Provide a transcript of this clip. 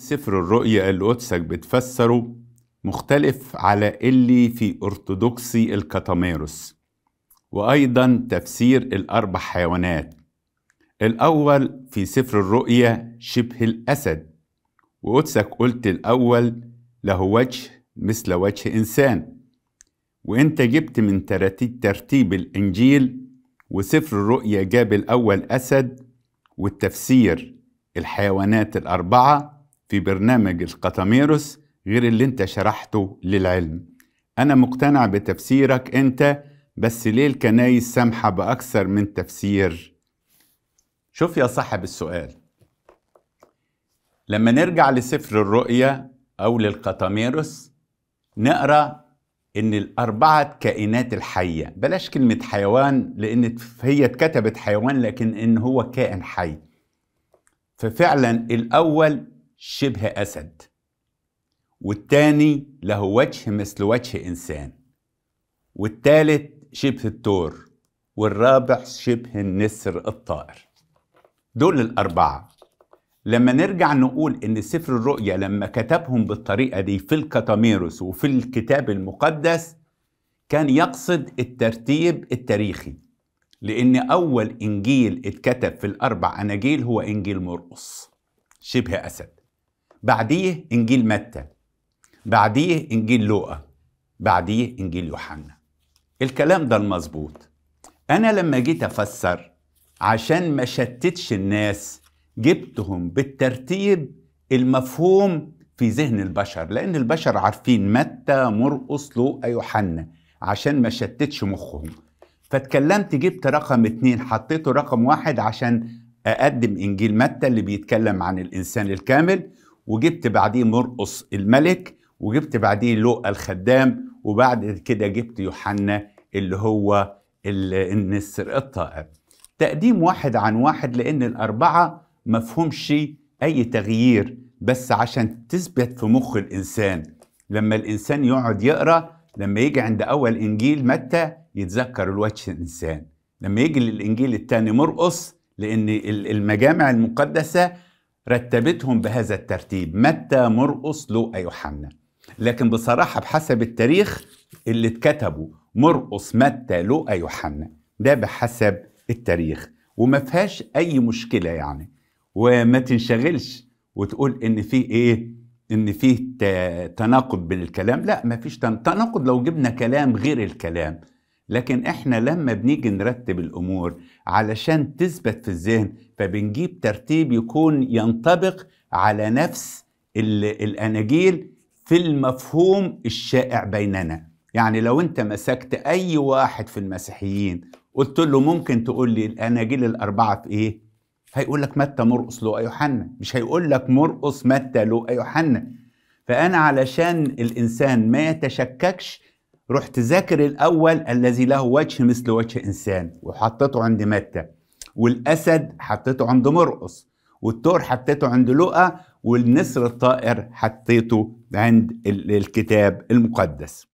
سفر الرؤيا القدسك بتفسره مختلف على اللي في أرثوذكسي الكاتاميروس وأيضا تفسير الأربع حيوانات الأول في سفر الرؤيا شبه الأسد وقدسك قلت الأول له وجه مثل وجه إنسان وإنت جبت من ترتيب الإنجيل وسفر الرؤيا جاب الأول أسد والتفسير الحيوانات الأربعة في برنامج القتاميروس غير اللي انت شرحته للعلم انا مقتنع بتفسيرك انت بس ليه الكنايس سامحة بأكثر من تفسير شوف يا صاحب السؤال لما نرجع لسفر الرؤيا أو للقتاميروس نقرأ إن الأربعة كائنات الحية بلاش كلمة حيوان لأن هي اتكتبت حيوان لكن إن هو كائن حي ففعلا الأول شبه أسد والتاني له وجه مثل وجه إنسان والتالت شبه التور والرابع شبه النسر الطائر دول الأربعة لما نرجع نقول إن سفر الرؤيا لما كتبهم بالطريقة دي في الكتاميروس وفي الكتاب المقدس كان يقصد الترتيب التاريخي لأن أول إنجيل اتكتب في الأربع أناجيل هو إنجيل مرقص شبه أسد بعديه إنجيل متى بعديه إنجيل لوقا بعديه إنجيل يوحنا الكلام ده المظبوط أنا لما جيت أفسر عشان ما شتتش الناس جبتهم بالترتيب المفهوم في ذهن البشر لأن البشر عارفين متى مرقص لوقا يوحنا عشان ما شتتش مخهم فاتكلمت جبت رقم اتنين حطيته رقم واحد عشان أقدم إنجيل متى اللي بيتكلم عن الإنسان الكامل وجبت بعديه مرقص الملك وجبت بعديه لوقا الخدام وبعد كده جبت يوحنا اللي هو النسر الطائر تقديم واحد عن واحد لأن الأربعة مفهومش أي تغيير بس عشان تثبت في مخ الإنسان لما الإنسان يقعد يقرأ لما يجي عند أول إنجيل متى يتذكر الوجه الإنسان لما يجي للإنجيل الثاني مرقص لأن المجامع المقدسة رتبتهم بهذا الترتيب متى مرقص لوقا يوحنا لكن بصراحة بحسب التاريخ اللي اتكتبوا مرقص متى لوقا يوحنا ده بحسب التاريخ وما فيهاش أي مشكلة يعني وما تنشغلش وتقول إن في إيه إن في تناقض بالكلام لا ما فيش تناقض لو جبنا كلام غير الكلام لكن احنا لما بنيجي نرتب الامور علشان تثبت في الذهن فبنجيب ترتيب يكون ينطبق على نفس الاناجيل في المفهوم الشائع بيننا يعني لو انت مسكت اي واحد في المسيحيين قلت له ممكن تقول لي الاناجيل الاربعه في ايه هيقول لك متى مرقص لو يوحنا مش هيقول لك مرقص متى لو يوحنا فانا علشان الانسان ما يتشككش رحت ذاكر الأول الذي له وجه مثل وجه إنسان وحطيته عند متى والأسد حطيته عند مرقص والثور حطيته عند لؤى والنسر الطائر حطيته عند الكتاب المقدس